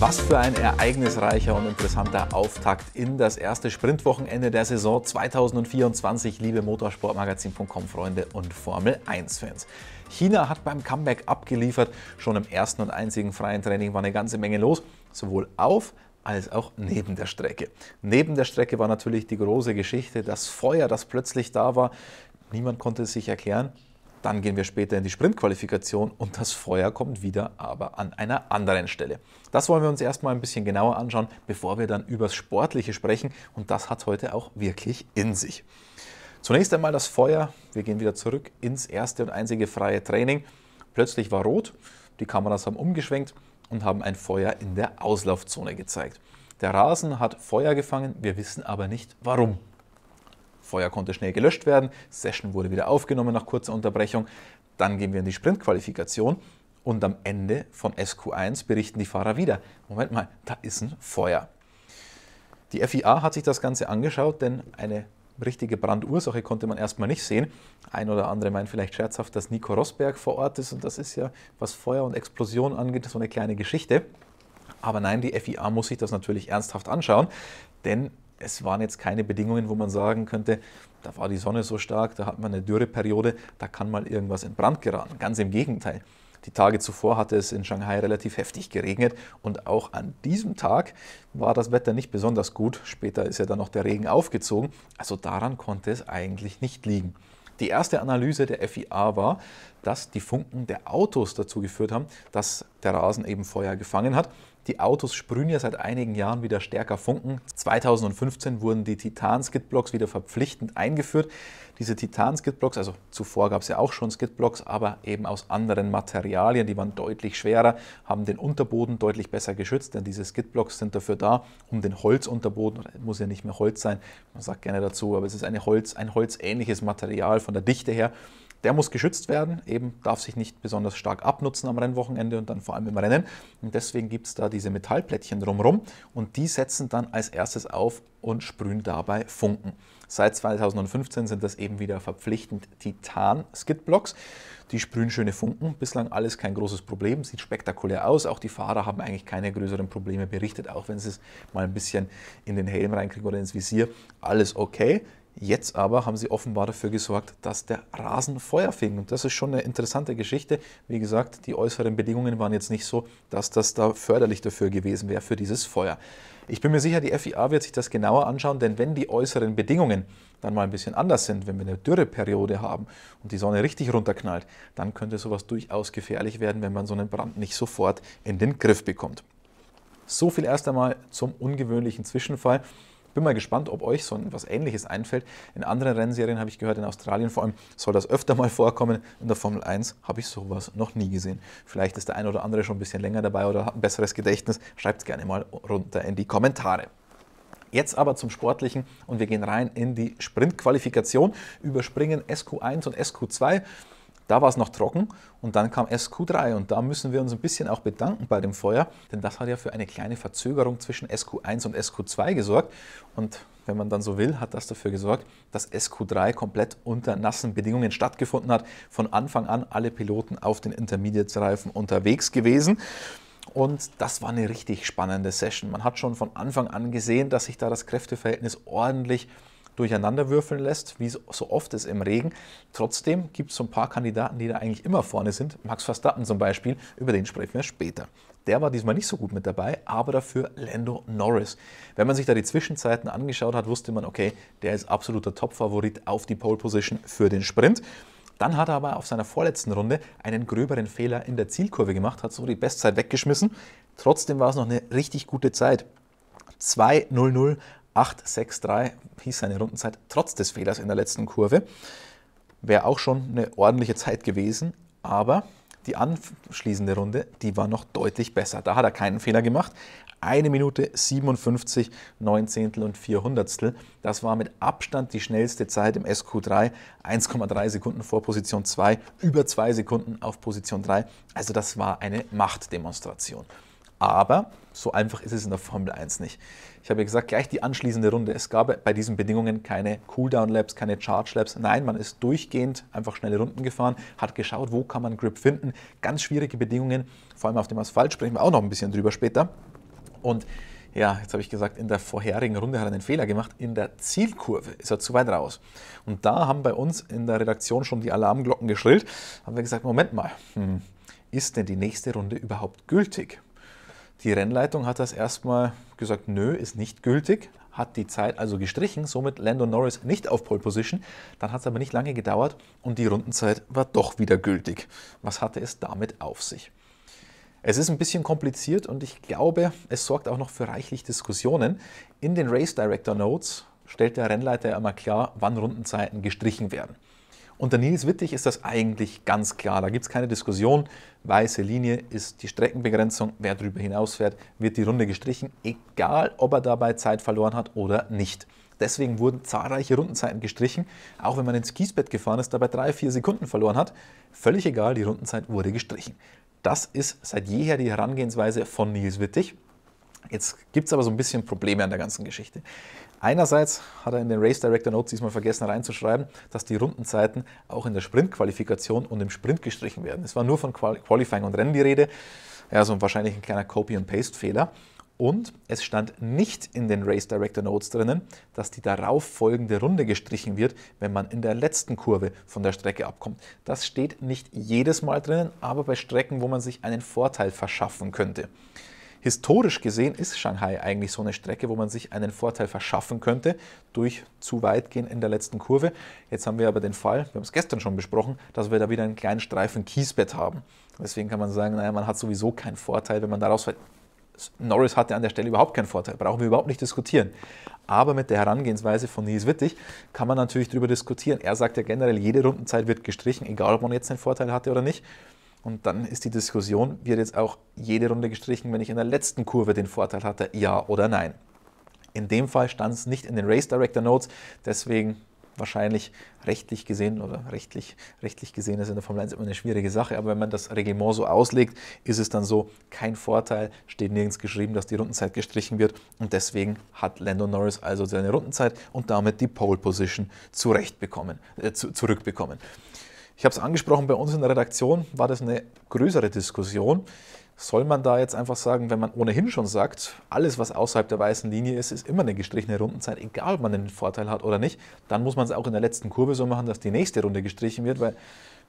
Was für ein ereignisreicher und interessanter Auftakt in das erste Sprintwochenende der Saison 2024, liebe Motorsportmagazin.com-Freunde und Formel 1-Fans. China hat beim Comeback abgeliefert. Schon im ersten und einzigen freien Training war eine ganze Menge los, sowohl auf als auch neben der Strecke. Neben der Strecke war natürlich die große Geschichte, das Feuer, das plötzlich da war. Niemand konnte es sich erklären. Dann gehen wir später in die Sprintqualifikation und das Feuer kommt wieder, aber an einer anderen Stelle. Das wollen wir uns erstmal ein bisschen genauer anschauen, bevor wir dann übers Sportliche sprechen und das hat heute auch wirklich in sich. Zunächst einmal das Feuer. Wir gehen wieder zurück ins erste und einzige freie Training. Plötzlich war rot, die Kameras haben umgeschwenkt und haben ein Feuer in der Auslaufzone gezeigt. Der Rasen hat Feuer gefangen, wir wissen aber nicht warum. Feuer konnte schnell gelöscht werden, Session wurde wieder aufgenommen nach kurzer Unterbrechung. Dann gehen wir in die Sprintqualifikation und am Ende von SQ1 berichten die Fahrer wieder, Moment mal, da ist ein Feuer. Die FIA hat sich das Ganze angeschaut, denn eine richtige Brandursache konnte man erstmal nicht sehen. Ein oder andere meint vielleicht scherzhaft, dass Nico Rosberg vor Ort ist und das ist ja, was Feuer und Explosion angeht, so eine kleine Geschichte. Aber nein, die FIA muss sich das natürlich ernsthaft anschauen, denn es waren jetzt keine Bedingungen, wo man sagen könnte, da war die Sonne so stark, da hat man eine Dürreperiode, da kann mal irgendwas in Brand geraten. Ganz im Gegenteil. Die Tage zuvor hatte es in Shanghai relativ heftig geregnet und auch an diesem Tag war das Wetter nicht besonders gut. Später ist ja dann noch der Regen aufgezogen, also daran konnte es eigentlich nicht liegen. Die erste Analyse der FIA war, dass die Funken der Autos dazu geführt haben, dass der Rasen eben Feuer gefangen hat. Die Autos sprühen ja seit einigen Jahren wieder stärker Funken. 2015 wurden die Titan-Skidblocks wieder verpflichtend eingeführt. Diese Titan-Skidblocks, also zuvor gab es ja auch schon Skidblocks, aber eben aus anderen Materialien, die waren deutlich schwerer, haben den Unterboden deutlich besser geschützt, denn diese Skidblocks sind dafür da, um den Holzunterboden, muss ja nicht mehr Holz sein, man sagt gerne dazu, aber es ist eine Holz, ein holzähnliches Material von der Dichte her, der muss geschützt werden, eben darf sich nicht besonders stark abnutzen am Rennwochenende und dann vor allem im Rennen. Und deswegen gibt es da diese Metallplättchen drumherum und die setzen dann als erstes auf und sprühen dabei Funken. Seit 2015 sind das eben wieder verpflichtend Titan-Skidblocks. Die sprühen schöne Funken, bislang alles kein großes Problem, sieht spektakulär aus. Auch die Fahrer haben eigentlich keine größeren Probleme berichtet, auch wenn sie es mal ein bisschen in den Helm reinkriegen oder ins Visier. Alles okay. Jetzt aber haben sie offenbar dafür gesorgt, dass der Rasen Feuer fing. Und das ist schon eine interessante Geschichte. Wie gesagt, die äußeren Bedingungen waren jetzt nicht so, dass das da förderlich dafür gewesen wäre, für dieses Feuer. Ich bin mir sicher, die FIA wird sich das genauer anschauen, denn wenn die äußeren Bedingungen dann mal ein bisschen anders sind, wenn wir eine Dürreperiode haben und die Sonne richtig runterknallt, dann könnte sowas durchaus gefährlich werden, wenn man so einen Brand nicht sofort in den Griff bekommt. So viel erst einmal zum ungewöhnlichen Zwischenfall. Bin mal gespannt, ob euch so etwas Ähnliches einfällt. In anderen Rennserien habe ich gehört, in Australien vor allem soll das öfter mal vorkommen. In der Formel 1 habe ich sowas noch nie gesehen. Vielleicht ist der eine oder andere schon ein bisschen länger dabei oder hat ein besseres Gedächtnis. Schreibt es gerne mal runter in die Kommentare. Jetzt aber zum Sportlichen und wir gehen rein in die Sprintqualifikation, überspringen SQ1 und SQ2. Da war es noch trocken und dann kam SQ3 und da müssen wir uns ein bisschen auch bedanken bei dem Feuer, denn das hat ja für eine kleine Verzögerung zwischen SQ1 und SQ2 gesorgt und wenn man dann so will, hat das dafür gesorgt, dass SQ3 komplett unter nassen Bedingungen stattgefunden hat. Von Anfang an alle Piloten auf den Intermediate-Reifen unterwegs gewesen. Und das war eine richtig spannende Session. Man hat schon von Anfang an gesehen, dass sich da das Kräfteverhältnis ordentlich durcheinander würfeln lässt, wie so oft es im Regen. Trotzdem gibt es so ein paar Kandidaten, die da eigentlich immer vorne sind. Max Verstappen zum Beispiel, über den sprechen wir später. Der war diesmal nicht so gut mit dabei, aber dafür Lando Norris. Wenn man sich da die Zwischenzeiten angeschaut hat, wusste man, okay, der ist absoluter Top-Favorit auf die Pole-Position für den Sprint. Dann hat er aber auf seiner vorletzten Runde einen gröberen Fehler in der Zielkurve gemacht, hat so die Bestzeit weggeschmissen. Trotzdem war es noch eine richtig gute Zeit. 2 0, 0 8,63 hieß seine Rundenzeit trotz des Fehlers in der letzten Kurve. Wäre auch schon eine ordentliche Zeit gewesen, aber die anschließende Runde, die war noch deutlich besser. Da hat er keinen Fehler gemacht. Eine Minute 57, 19 und 400. Das war mit Abstand die schnellste Zeit im SQ3. 1,3 Sekunden vor Position 2, über 2 Sekunden auf Position 3. Also das war eine Machtdemonstration. Aber so einfach ist es in der Formel 1 nicht. Ich habe ja gesagt, gleich die anschließende Runde. Es gab bei diesen Bedingungen keine Cooldown-Laps, keine Charge-Laps. Nein, man ist durchgehend einfach schnelle Runden gefahren, hat geschaut, wo kann man Grip finden. Ganz schwierige Bedingungen, vor allem auf dem Asphalt, sprechen wir auch noch ein bisschen drüber später. Und ja, jetzt habe ich gesagt, in der vorherigen Runde hat er einen Fehler gemacht. In der Zielkurve ist er zu weit raus. Und da haben bei uns in der Redaktion schon die Alarmglocken geschrillt. Haben wir gesagt, Moment mal, hm, ist denn die nächste Runde überhaupt gültig? Die Rennleitung hat das erstmal gesagt, nö, ist nicht gültig, hat die Zeit also gestrichen, somit Lando Norris nicht auf Pole Position. Dann hat es aber nicht lange gedauert und die Rundenzeit war doch wieder gültig. Was hatte es damit auf sich? Es ist ein bisschen kompliziert und ich glaube, es sorgt auch noch für reichlich Diskussionen. In den Race Director Notes stellt der Rennleiter ja immer klar, wann Rundenzeiten gestrichen werden. Unter Nils Wittig ist das eigentlich ganz klar. Da gibt es keine Diskussion. Weiße Linie ist die Streckenbegrenzung. Wer darüber hinausfährt, wird die Runde gestrichen, egal ob er dabei Zeit verloren hat oder nicht. Deswegen wurden zahlreiche Rundenzeiten gestrichen, auch wenn man ins Kiesbett gefahren ist, dabei drei, vier Sekunden verloren hat. Völlig egal, die Rundenzeit wurde gestrichen. Das ist seit jeher die Herangehensweise von Nils Wittig. Jetzt gibt es aber so ein bisschen Probleme an der ganzen Geschichte. Einerseits hat er in den Race Director Notes diesmal vergessen reinzuschreiben, dass die Rundenzeiten auch in der Sprintqualifikation und im Sprint gestrichen werden. Es war nur von Qualifying und Rennen die Rede, also wahrscheinlich ein kleiner Copy-and-Paste-Fehler. Und es stand nicht in den Race Director Notes drinnen, dass die darauf folgende Runde gestrichen wird, wenn man in der letzten Kurve von der Strecke abkommt. Das steht nicht jedes Mal drinnen, aber bei Strecken, wo man sich einen Vorteil verschaffen könnte. Historisch gesehen ist Shanghai eigentlich so eine Strecke, wo man sich einen Vorteil verschaffen könnte durch zu weit gehen in der letzten Kurve. Jetzt haben wir aber den Fall, wir haben es gestern schon besprochen, dass wir da wieder einen kleinen Streifen Kiesbett haben. Deswegen kann man sagen, naja, man hat sowieso keinen Vorteil, wenn man daraus fällt. Norris hatte an der Stelle überhaupt keinen Vorteil, brauchen wir überhaupt nicht diskutieren. Aber mit der Herangehensweise von Nies Wittig kann man natürlich darüber diskutieren. Er sagt ja generell, jede Rundenzeit wird gestrichen, egal ob man jetzt einen Vorteil hatte oder nicht. Und dann ist die Diskussion, wird jetzt auch jede Runde gestrichen, wenn ich in der letzten Kurve den Vorteil hatte, ja oder nein. In dem Fall stand es nicht in den Race Director Notes, deswegen wahrscheinlich rechtlich gesehen oder rechtlich, rechtlich gesehen ist in der Formel 1 immer eine schwierige Sache, aber wenn man das Reglement so auslegt, ist es dann so, kein Vorteil, steht nirgends geschrieben, dass die Rundenzeit gestrichen wird und deswegen hat Lando Norris also seine Rundenzeit und damit die Pole Position zurecht bekommen, äh, zu, zurückbekommen. Ich habe es angesprochen, bei uns in der Redaktion war das eine größere Diskussion. Soll man da jetzt einfach sagen, wenn man ohnehin schon sagt, alles, was außerhalb der weißen Linie ist, ist immer eine gestrichene Rundenzeit, egal ob man den Vorteil hat oder nicht, dann muss man es auch in der letzten Kurve so machen, dass die nächste Runde gestrichen wird, weil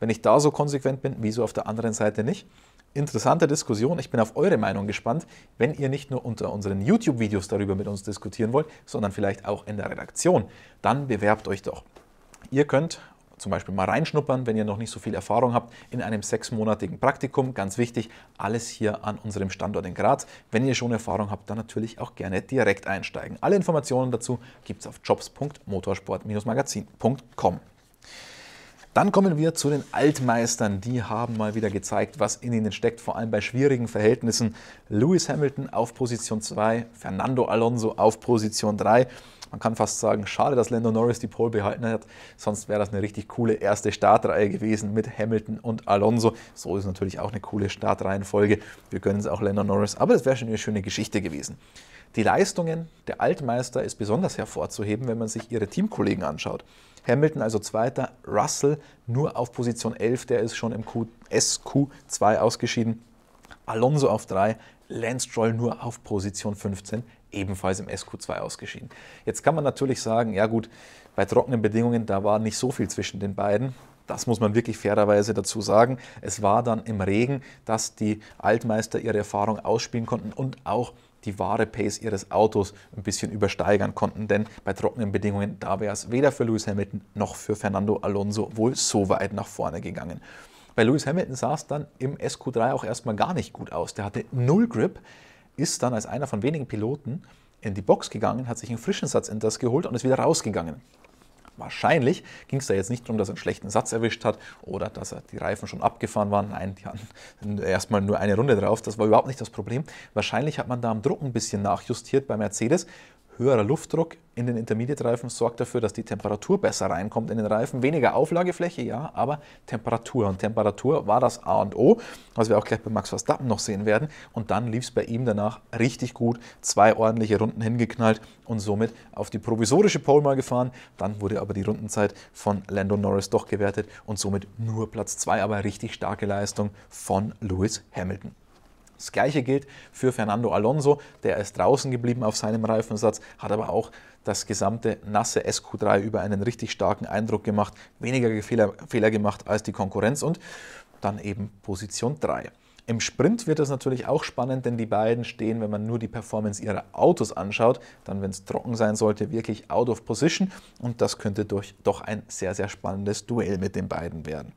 wenn ich da so konsequent bin, wieso auf der anderen Seite nicht? Interessante Diskussion. Ich bin auf eure Meinung gespannt, wenn ihr nicht nur unter unseren YouTube-Videos darüber mit uns diskutieren wollt, sondern vielleicht auch in der Redaktion. Dann bewerbt euch doch. Ihr könnt zum Beispiel mal reinschnuppern, wenn ihr noch nicht so viel Erfahrung habt, in einem sechsmonatigen Praktikum. Ganz wichtig, alles hier an unserem Standort in Graz. Wenn ihr schon Erfahrung habt, dann natürlich auch gerne direkt einsteigen. Alle Informationen dazu gibt es auf jobs.motorsport-magazin.com. Dann kommen wir zu den Altmeistern. Die haben mal wieder gezeigt, was in ihnen steckt, vor allem bei schwierigen Verhältnissen. Lewis Hamilton auf Position 2, Fernando Alonso auf Position 3 man kann fast sagen, schade, dass Lando Norris die Pole behalten hat. Sonst wäre das eine richtig coole erste Startreihe gewesen mit Hamilton und Alonso. So ist natürlich auch eine coole Startreihenfolge. Wir gönnen es auch Lando Norris, aber es wäre schon eine schöne Geschichte gewesen. Die Leistungen der Altmeister ist besonders hervorzuheben, wenn man sich ihre Teamkollegen anschaut. Hamilton also Zweiter, Russell nur auf Position 11, der ist schon im Q SQ2 ausgeschieden. Alonso auf 3, Lance Stroll nur auf Position 15, ebenfalls im SQ2 ausgeschieden. Jetzt kann man natürlich sagen, ja gut, bei trockenen Bedingungen, da war nicht so viel zwischen den beiden. Das muss man wirklich fairerweise dazu sagen. Es war dann im Regen, dass die Altmeister ihre Erfahrung ausspielen konnten und auch die wahre Pace ihres Autos ein bisschen übersteigern konnten, denn bei trockenen Bedingungen, da wäre es weder für Lewis Hamilton noch für Fernando Alonso wohl so weit nach vorne gegangen. Bei Lewis Hamilton sah es dann im SQ3 auch erstmal gar nicht gut aus. Der hatte null Grip, ist dann als einer von wenigen Piloten in die Box gegangen, hat sich einen frischen Satz in das geholt und ist wieder rausgegangen. Wahrscheinlich ging es da jetzt nicht darum, dass er einen schlechten Satz erwischt hat oder dass er die Reifen schon abgefahren waren. Nein, die hatten erstmal nur eine Runde drauf. Das war überhaupt nicht das Problem. Wahrscheinlich hat man da am Druck ein bisschen nachjustiert bei Mercedes höherer Luftdruck in den Intermediate-Reifen sorgt dafür, dass die Temperatur besser reinkommt in den Reifen. Weniger Auflagefläche, ja, aber Temperatur. Und Temperatur war das A und O, was wir auch gleich bei Max Verstappen noch sehen werden. Und dann lief es bei ihm danach richtig gut. Zwei ordentliche Runden hingeknallt und somit auf die provisorische Pole mal gefahren. Dann wurde aber die Rundenzeit von Lando Norris doch gewertet und somit nur Platz 2, aber richtig starke Leistung von Lewis Hamilton. Das gleiche gilt für Fernando Alonso, der ist draußen geblieben auf seinem Reifensatz, hat aber auch das gesamte nasse SQ3 über einen richtig starken Eindruck gemacht, weniger Fehler, Fehler gemacht als die Konkurrenz und dann eben Position 3. Im Sprint wird das natürlich auch spannend, denn die beiden stehen, wenn man nur die Performance ihrer Autos anschaut, dann, wenn es trocken sein sollte, wirklich out of position. Und das könnte durch, doch ein sehr, sehr spannendes Duell mit den beiden werden.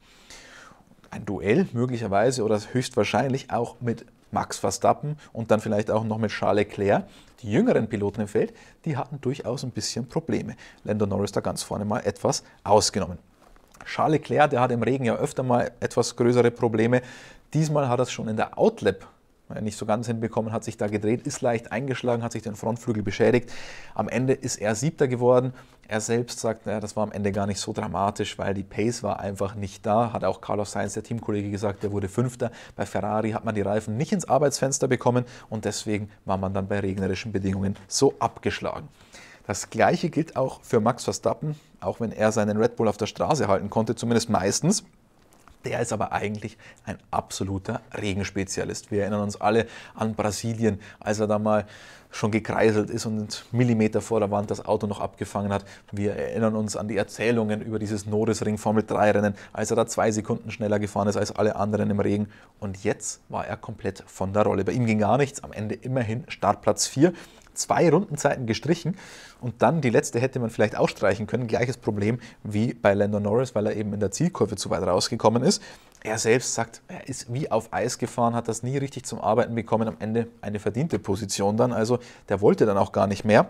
Ein Duell möglicherweise oder höchstwahrscheinlich auch mit Max Verstappen und dann vielleicht auch noch mit Charles Leclerc. Die jüngeren Piloten im Feld, die hatten durchaus ein bisschen Probleme. Lando Norris da ganz vorne mal etwas ausgenommen. Charles Leclerc, der hat im Regen ja öfter mal etwas größere Probleme. Diesmal hat er es schon in der Outlap äh, nicht so ganz hinbekommen, hat sich da gedreht, ist leicht eingeschlagen, hat sich den Frontflügel beschädigt. Am Ende ist er Siebter geworden. Er selbst sagt, naja, das war am Ende gar nicht so dramatisch, weil die Pace war einfach nicht da. Hat auch Carlos Sainz, der Teamkollege, gesagt, der wurde Fünfter. Bei Ferrari hat man die Reifen nicht ins Arbeitsfenster bekommen und deswegen war man dann bei regnerischen Bedingungen so abgeschlagen. Das gleiche gilt auch für Max Verstappen, auch wenn er seinen Red Bull auf der Straße halten konnte, zumindest meistens. Der ist aber eigentlich ein absoluter Regenspezialist. Wir erinnern uns alle an Brasilien, als er da mal schon gekreiselt ist und Millimeter vor der Wand das Auto noch abgefangen hat. Wir erinnern uns an die Erzählungen über dieses Nodesring Formel 3 Rennen, als er da zwei Sekunden schneller gefahren ist als alle anderen im Regen. Und jetzt war er komplett von der Rolle. Bei ihm ging gar nichts. Am Ende immerhin Startplatz 4 zwei Rundenzeiten gestrichen und dann die letzte hätte man vielleicht auch streichen können. Gleiches Problem wie bei Lando Norris, weil er eben in der Zielkurve zu weit rausgekommen ist. Er selbst sagt, er ist wie auf Eis gefahren, hat das nie richtig zum Arbeiten bekommen. Am Ende eine verdiente Position dann. Also der wollte dann auch gar nicht mehr.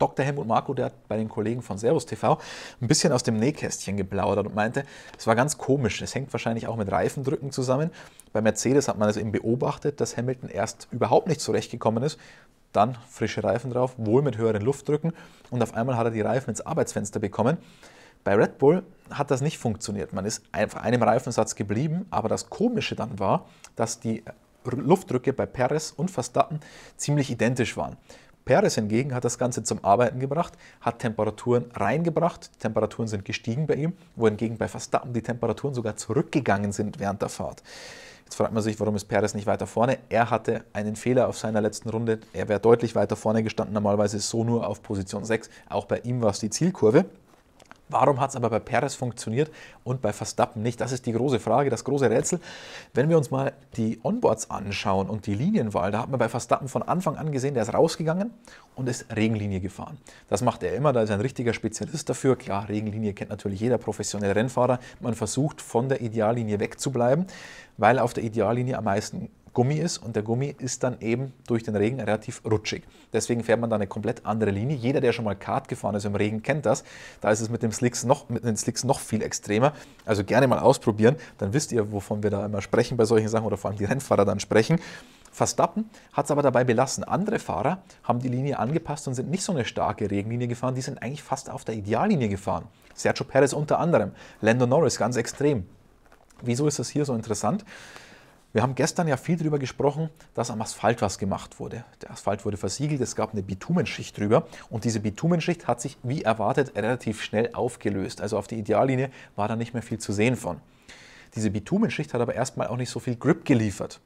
Dr. Helmut Marko, der hat bei den Kollegen von Servus TV ein bisschen aus dem Nähkästchen geplaudert und meinte, es war ganz komisch. Es hängt wahrscheinlich auch mit Reifendrücken zusammen. Bei Mercedes hat man es eben beobachtet, dass Hamilton erst überhaupt nicht zurechtgekommen ist dann frische Reifen drauf, wohl mit höheren Luftdrücken und auf einmal hat er die Reifen ins Arbeitsfenster bekommen. Bei Red Bull hat das nicht funktioniert. Man ist einfach einem Reifensatz geblieben, aber das Komische dann war, dass die Luftdrücke bei Perez und Verstappen ziemlich identisch waren. Perez hingegen hat das Ganze zum Arbeiten gebracht, hat Temperaturen reingebracht, Temperaturen sind gestiegen bei ihm, wohingegen bei Verstappen die Temperaturen sogar zurückgegangen sind während der Fahrt. Jetzt fragt man sich, warum ist Perez nicht weiter vorne? Er hatte einen Fehler auf seiner letzten Runde. Er wäre deutlich weiter vorne gestanden. Normalerweise so nur auf Position 6. Auch bei ihm war es die Zielkurve. Warum hat es aber bei Perez funktioniert und bei Verstappen nicht? Das ist die große Frage, das große Rätsel. Wenn wir uns mal die Onboards anschauen und die Linienwahl, da hat man bei Verstappen von Anfang an gesehen, der ist rausgegangen und ist Regenlinie gefahren. Das macht er immer, da ist er ein richtiger Spezialist dafür. Klar, Regenlinie kennt natürlich jeder professionelle Rennfahrer. Man versucht, von der Ideallinie wegzubleiben, weil auf der Ideallinie am meisten Gummi ist und der Gummi ist dann eben durch den Regen relativ rutschig. Deswegen fährt man da eine komplett andere Linie. Jeder, der schon mal Kart gefahren ist im Regen, kennt das. Da ist es mit, dem Slicks noch, mit den Slicks noch viel extremer. Also gerne mal ausprobieren, dann wisst ihr, wovon wir da immer sprechen bei solchen Sachen oder vor allem die Rennfahrer dann sprechen. Verstappen hat es aber dabei belassen. Andere Fahrer haben die Linie angepasst und sind nicht so eine starke Regenlinie gefahren, die sind eigentlich fast auf der Ideallinie gefahren. Sergio Perez unter anderem, Lando Norris ganz extrem. Wieso ist das hier so interessant? Wir haben gestern ja viel darüber gesprochen, dass am Asphalt was gemacht wurde. Der Asphalt wurde versiegelt, es gab eine Bitumenschicht drüber und diese Bitumenschicht hat sich, wie erwartet, relativ schnell aufgelöst. Also auf die Ideallinie war da nicht mehr viel zu sehen von. Diese Bitumenschicht hat aber erstmal auch nicht so viel Grip geliefert.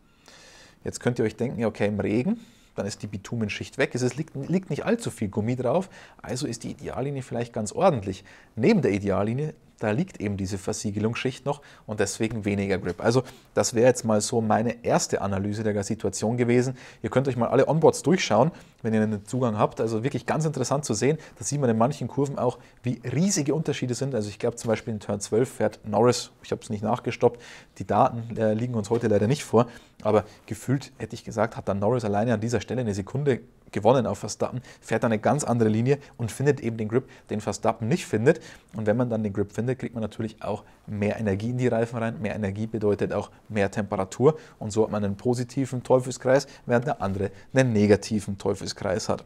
Jetzt könnt ihr euch denken, ja okay, im Regen, dann ist die Bitumenschicht weg. Es liegt, liegt, nicht allzu viel Gummi drauf, also ist die Ideallinie vielleicht ganz ordentlich. Neben der Ideallinie da liegt eben diese Versiegelungsschicht noch und deswegen weniger Grip. Also das wäre jetzt mal so meine erste Analyse der Situation gewesen. Ihr könnt euch mal alle Onboards durchschauen, wenn ihr einen Zugang habt. Also wirklich ganz interessant zu sehen. Da sieht man in manchen Kurven auch, wie riesige Unterschiede sind. Also ich glaube zum Beispiel in Turn 12 fährt Norris, ich habe es nicht nachgestoppt, die Daten äh, liegen uns heute leider nicht vor, aber gefühlt hätte ich gesagt, hat dann Norris alleine an dieser Stelle eine Sekunde gewonnen auf Verstappen, fährt dann eine ganz andere Linie und findet eben den Grip, den Verstappen nicht findet. Und wenn man dann den Grip findet, kriegt man natürlich auch mehr Energie in die Reifen rein. Mehr Energie bedeutet auch mehr Temperatur. Und so hat man einen positiven Teufelskreis, während der andere einen negativen Teufelskreis hat.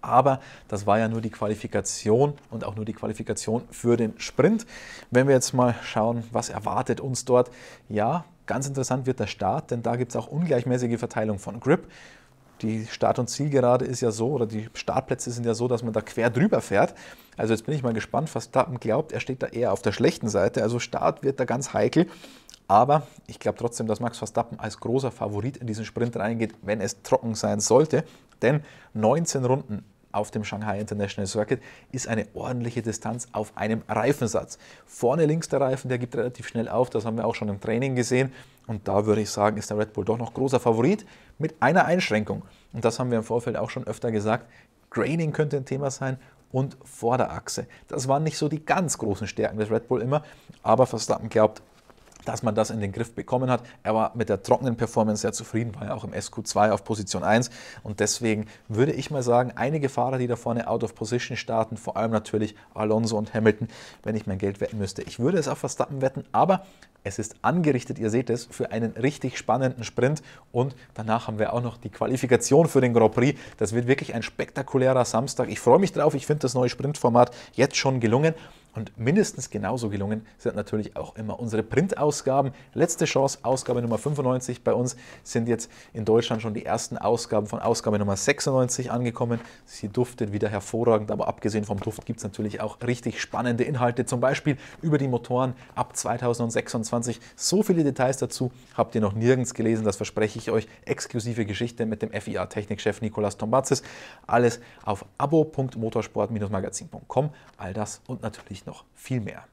Aber das war ja nur die Qualifikation und auch nur die Qualifikation für den Sprint. Wenn wir jetzt mal schauen, was erwartet uns dort. Ja, ganz interessant wird der Start, denn da gibt es auch ungleichmäßige Verteilung von Grip die Start- und Zielgerade ist ja so, oder die Startplätze sind ja so, dass man da quer drüber fährt. Also jetzt bin ich mal gespannt, was Stappen glaubt. Er steht da eher auf der schlechten Seite. Also Start wird da ganz heikel. Aber ich glaube trotzdem, dass Max Verstappen als großer Favorit in diesen Sprint reingeht, wenn es trocken sein sollte. Denn 19 Runden auf dem Shanghai International Circuit ist eine ordentliche Distanz auf einem Reifensatz. Vorne links der Reifen, der gibt relativ schnell auf, das haben wir auch schon im Training gesehen. Und da würde ich sagen, ist der Red Bull doch noch großer Favorit mit einer Einschränkung. Und das haben wir im Vorfeld auch schon öfter gesagt. Graining könnte ein Thema sein und Vorderachse. Das waren nicht so die ganz großen Stärken des Red Bull immer, aber Verstappen glaubt, dass man das in den Griff bekommen hat. Er war mit der trockenen Performance sehr zufrieden, war ja auch im SQ2 auf Position 1 und deswegen würde ich mal sagen, einige Fahrer, die da vorne out of position starten, vor allem natürlich Alonso und Hamilton, wenn ich mein Geld wetten müsste. Ich würde es auf Verstappen wetten, aber es ist angerichtet, ihr seht es, für einen richtig spannenden Sprint und danach haben wir auch noch die Qualifikation für den Grand Prix. Das wird wirklich ein spektakulärer Samstag. Ich freue mich drauf, ich finde das neue Sprintformat jetzt schon gelungen. Und mindestens genauso gelungen sind natürlich auch immer unsere Printausgaben. Letzte Chance, Ausgabe Nummer 95 bei uns sind jetzt in Deutschland schon die ersten Ausgaben von Ausgabe Nummer 96 angekommen. Sie duftet wieder hervorragend, aber abgesehen vom Duft gibt es natürlich auch richtig spannende Inhalte, zum Beispiel über die Motoren ab 2026. So viele Details dazu habt ihr noch nirgends gelesen, das verspreche ich euch. Exklusive Geschichte mit dem FIA-Technikchef Nikolas Tombatzis. Alles auf abo.motorsport-magazin.com. All das und natürlich noch viel mehr.